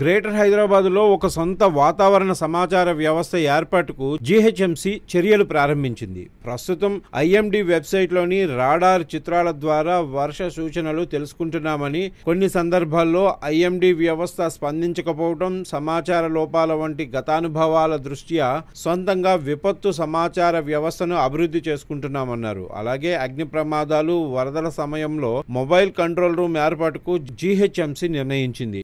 greater హైదరాబాద్లో ఒక సొంత వాతావరణ సమాచార వ్యవస్థ ఏర్పాటుకు జీహెచ్ఎంసీ చర్యలు ప్రారంభించింది ప్రస్తుతం ఐఎండి వెబ్సైట్లోని రాడార్ చిత్రాల ద్వారా వర్ష సూచనలు తెలుసుకుంటున్నామని కొన్ని సందర్భాల్లో ఐఎండి వ్యవస్థ స్పందించకపోవడం సమాచార లోపాల వంటి గతానుభవాల దృష్ట్యా సొంతంగా విపత్తు సమాచార వ్యవస్థను అభివృద్ధి చేసుకుంటున్నామన్నారు అలాగే అగ్ని ప్రమాదాలు వరదల సమయంలో మొబైల్ కంట్రోల్ రూమ్ ఏర్పాటుకు జీహెచ్ఎంసీ నిర్ణయించింది